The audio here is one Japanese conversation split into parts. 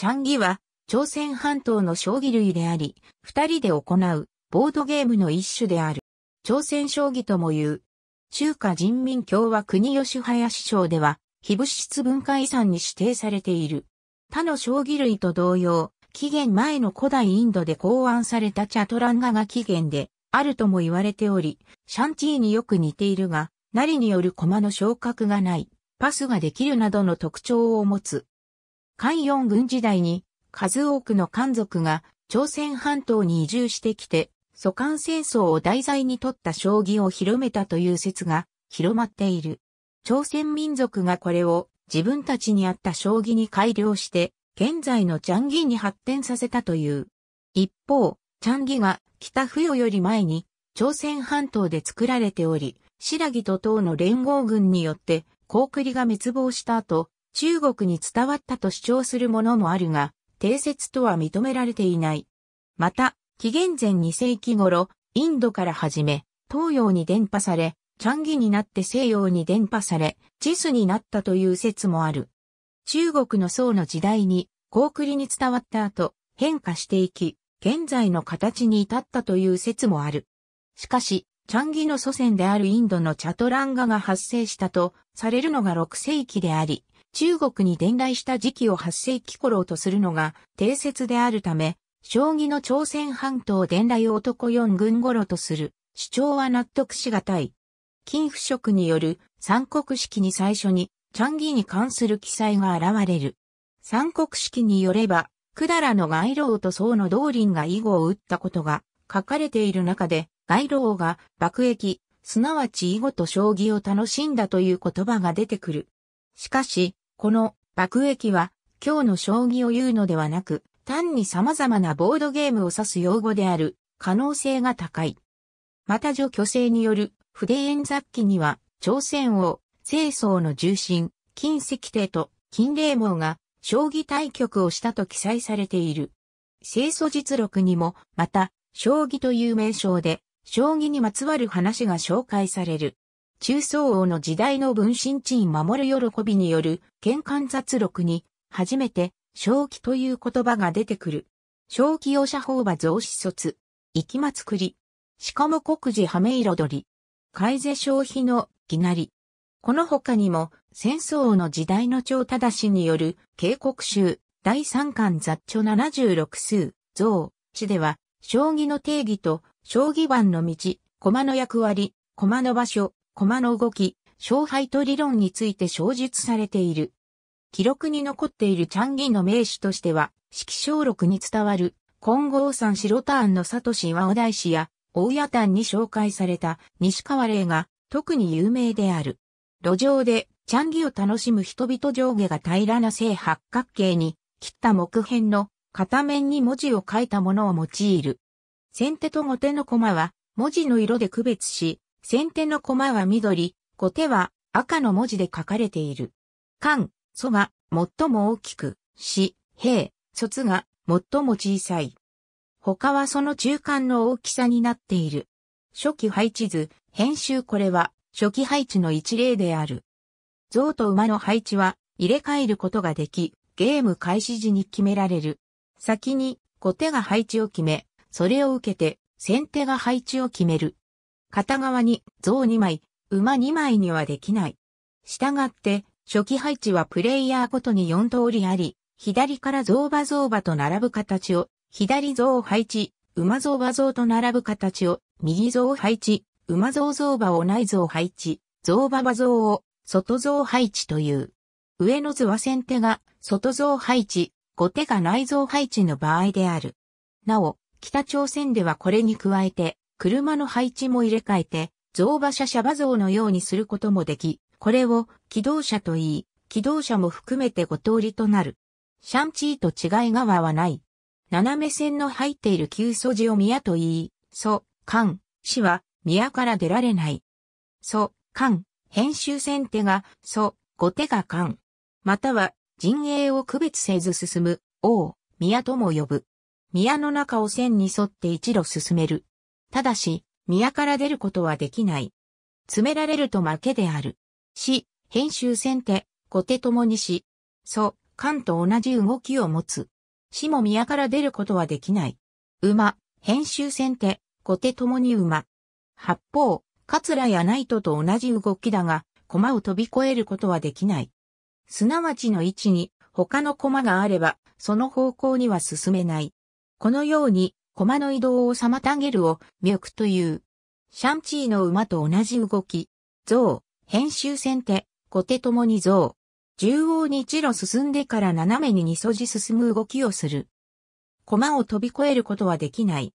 チャンギは、朝鮮半島の将棋類であり、二人で行う、ボードゲームの一種である。朝鮮将棋とも言う。中華人民共和国吉林省では、非物質文化遺産に指定されている。他の将棋類と同様、紀元前の古代インドで考案されたチャトランガが起源で、あるとも言われており、シャンチーによく似ているが、なりによる駒の昇格がない、パスができるなどの特徴を持つ、海四軍時代に数多くの漢族が朝鮮半島に移住してきて、祖韓戦争を題材にとった将棋を広めたという説が広まっている。朝鮮民族がこれを自分たちに合った将棋に改良して、現在のチャンギに発展させたという。一方、チャンギが北与より前に朝鮮半島で作られており、新木と党の連合軍によって、高栗が滅亡した後、中国に伝わったと主張するものもあるが、定説とは認められていない。また、紀元前2世紀頃、インドから始め、東洋に伝播され、チャンギになって西洋に伝播され、チスになったという説もある。中国の宋の時代に、高栗に伝わった後、変化していき、現在の形に至ったという説もある。しかし、チャンギの祖先であるインドのチャトランガが発生したとされるのが6世紀であり、中国に伝来した時期を8世紀頃とするのが定説であるため、将棋の朝鮮半島伝来を男四軍頃とする主張は納得しがたい。金腐食による三国式に最初に、チャンギに関する記載が現れる。三国式によれば、百済の外老と宋の道林が囲碁を打ったことが書かれている中で、外老が爆撃、すなわち囲碁と将棋を楽しんだという言葉が出てくる。しかし、この爆撃は今日の将棋を言うのではなく、単に様々なボードゲームを指す用語である可能性が高い。また除去性による筆縁雑記には、朝鮮王、清宗の重心、金石帝と金霊網が将棋対局をしたと記載されている。清楚実録にも、また、将棋という名称で、将棋にまつわる話が紹介される。中層王の時代の分身地位守る喜びによる、玄関雑録に、初めて、正気という言葉が出てくる。正気用者法は増資卒。つくり。しかも国事羽目彩り。改善消費の、ぎなり。この他にも、戦争王の時代の長正氏による、警告集、第三巻雑著76数、増、詩では、将棋の定義と、将棋盤の道、駒の役割、駒の場所、駒の動き、勝敗と理論について詳述されている。記録に残っているチャンギの名手としては、色小録に伝わる、金剛山白ターンの里シ和尾大師や、大谷丹に紹介された西川霊が特に有名である。路上でチャンギを楽しむ人々上下が平らな正八角形に切った木片の片面に文字を書いたものを用いる。先手と後手の駒は文字の色で区別し、先手の駒は緑、後手は赤の文字で書かれている。漢、祖が最も大きく、死、兵、卒が最も小さい。他はその中間の大きさになっている。初期配置図、編集これは初期配置の一例である。象と馬の配置は入れ替えることができ、ゲーム開始時に決められる。先に後手が配置を決め、それを受けて先手が配置を決める。片側に像2枚、馬2枚にはできない。したがって、初期配置はプレイヤーごとに4通りあり、左から像馬像馬と並ぶ形を、左像配置、馬像馬像と並ぶ形を、右像配置、馬像像馬を内像配置、像馬馬像を、外像配置という。上の図は先手が外像配置、後手が内像配置の場合である。なお、北朝鮮ではこれに加えて、車の配置も入れ替えて、増馬車車馬像のようにすることもでき、これを機動車といい、機動車も含めて5通りとなる。シャンチーと違い側はない。斜め線の入っている旧素地を宮と言い、祖、官、死は宮から出られない。祖、官、編集先手が祖、後手が官。または陣営を区別せず進む、王、宮とも呼ぶ。宮の中を線に沿って一路進める。ただし、宮から出ることはできない。詰められると負けである。し、編集先手、後手共にし、祖、官と同じ動きを持つ。死も宮から出ることはできない。馬、編集先手、後手共に馬。八方、桂やナイトと同じ動きだが、駒を飛び越えることはできない。すなわちの位置に他の駒があれば、その方向には進めない。このように、駒の移動を妨げるをミョクという。シャンチーの馬と同じ動き。象、編集先手、後手共もに象。縦横に一路進んでから斜めに二筋進む動きをする。駒を飛び越えることはできない。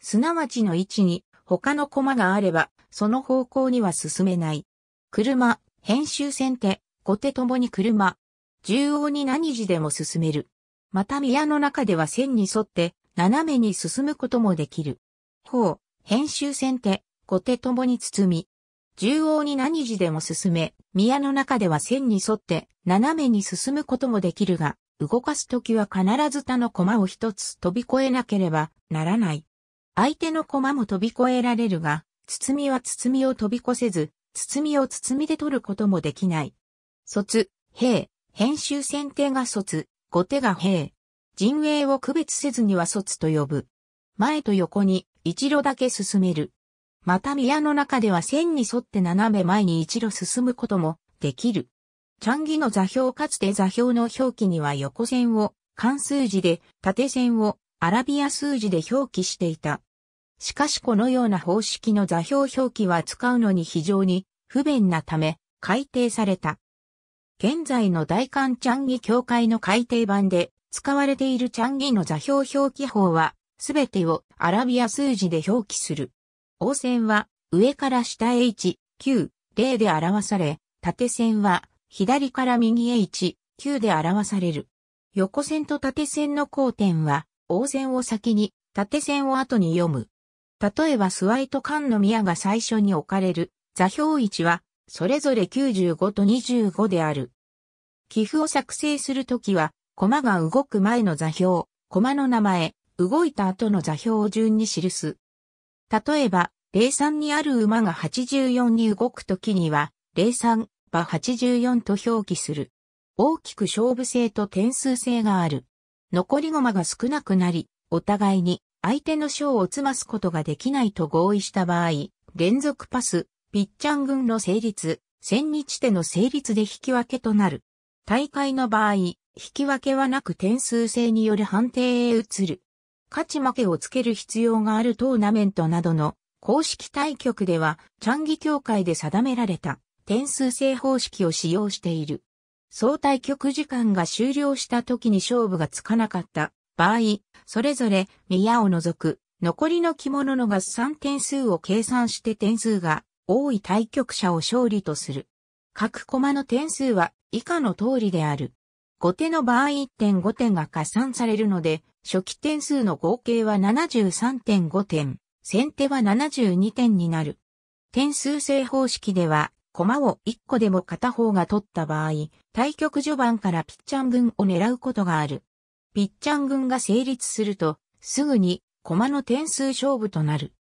すなわちの位置に他の駒があれば、その方向には進めない。車、編集先手、後手共に車。縦横に何時でも進める。また宮の中では線に沿って斜めに進むこともできる。方、編集先手、後手ともに包み、縦横に何時でも進め、宮の中では線に沿って斜めに進むこともできるが、動かすときは必ず他の駒を一つ飛び越えなければならない。相手の駒も飛び越えられるが、包みは包みを飛び越せず、包みを包みで取ることもできない。卒、兵、編集先手が卒、後手が兵、陣営を区別せずには卒と呼ぶ。前と横に一路だけ進める。また宮の中では線に沿って斜め前に一路進むこともできる。チャンギの座標かつて座標の表記には横線を関数字で縦線をアラビア数字で表記していた。しかしこのような方式の座標表記は使うのに非常に不便なため改定された。現在の大韓チャンギ教会の改定版で使われているチャンギの座標表記法は、すべてをアラビア数字で表記する。横線は上から下へ Q、0で表され、縦線は左から右へ Q で表される。横線と縦線の交点は、横線を先に、縦線を後に読む。例えばスワイとカンの宮が最初に置かれる座標位置は、それぞれ95と25である。寄付を作成するときは、駒が動く前の座標、駒の名前、動いた後の座標を順に記す。例えば、03にある馬が84に動くときには、03馬84と表記する。大きく勝負性と点数性がある。残り駒が少なくなり、お互いに相手の章を詰ますことができないと合意した場合、連続パス、ピッチャン軍の成立、千日手の成立で引き分けとなる。大会の場合、引き分けはなく点数制による判定へ移る。勝ち負けをつける必要があるトーナメントなどの公式対局では、チャンギ協会で定められた点数制方式を使用している。総対局時間が終了した時に勝負がつかなかった場合、それぞれ宮を除く残りの着物の合算点数を計算して点数が多い対局者を勝利とする。各駒の点数は以下の通りである。後手の場合1.5点が加算されるので、初期点数の合計は73.5点、先手は72点になる。点数制方式では、駒を1個でも片方が取った場合、対局序盤からピッチャン軍を狙うことがある。ピッチャン軍が成立すると、すぐに駒の点数勝負となる。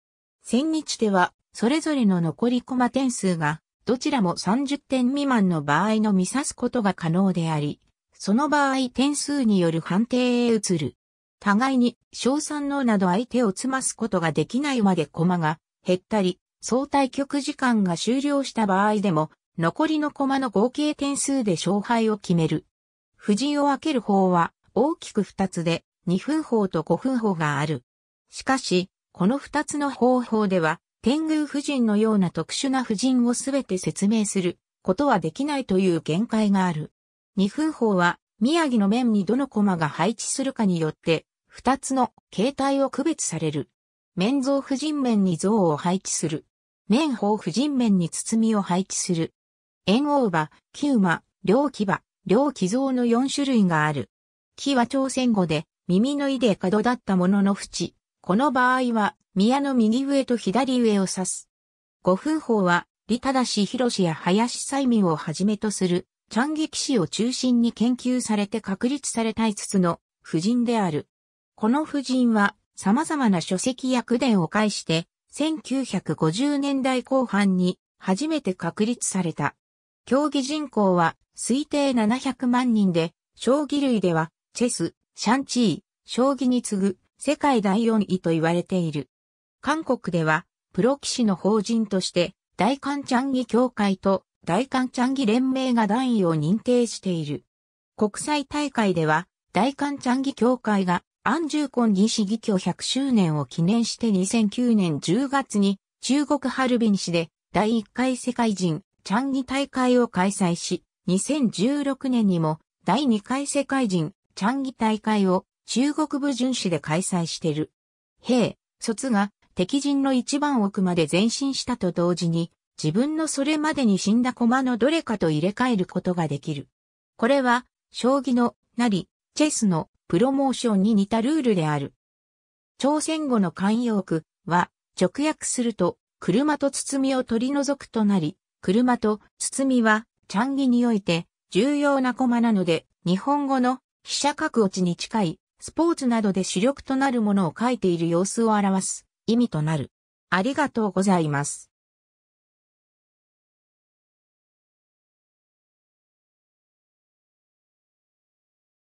千日手は、それぞれの残り駒点数が、どちらも30点未満の場合の見指すことが可能であり、その場合点数による判定へ移る。互いに、小賛のなど相手を詰ますことができないまで駒が減ったり、相対局時間が終了した場合でも、残りの駒の合計点数で勝敗を決める。夫人を分ける方は、大きく2つで、2分法と5分法がある。しかし、この2つの方法では、天宮夫人のような特殊な夫人をすべて説明することはできないという限界がある。二分法は、宮城の面にどの駒が配置するかによって、二つの形態を区別される。面像婦人面に像を配置する。面法婦人面に包みを配置する。円王馬、木馬、両騎馬、両騎像の4種類がある。木は朝鮮語で、耳の井で角だったものの縁。この場合は、宮の右上と左上を指す。五分法は、李忠宏や林催民をはじめとするチャンギ騎士を中心に研究されて確立されたいつの夫人である。この夫人は様々な書籍や句伝を介して、1950年代後半に初めて確立された。競技人口は推定700万人で、将棋類ではチェス、シャンチー、将棋に次ぐ世界第4位と言われている。韓国ではプロ騎士の法人として大韓チャンギ協会と大韓チャンギ連盟が団位を認定している。国際大会では、大韓チャンギ協会が、アンジューコン議士議教100周年を記念して2009年10月に、中国ハルビン市で、第1回世界人、チャンギ大会を開催し、2016年にも、第2回世界人、チャンギ大会を、中国部巡視で開催している。兵、卒が、敵陣の一番奥まで前進したと同時に、自分のそれまでに死んだ駒のどれかと入れ替えることができる。これは、将棋の、なり、チェスの、プロモーションに似たルールである。朝鮮語の慣用句は、直訳すると、車と包みを取り除くとなり、車と包みは、チャンギにおいて、重要な駒なので、日本語の、飛車角落ちに近い、スポーツなどで主力となるものを書いている様子を表す、意味となる。ありがとうございます。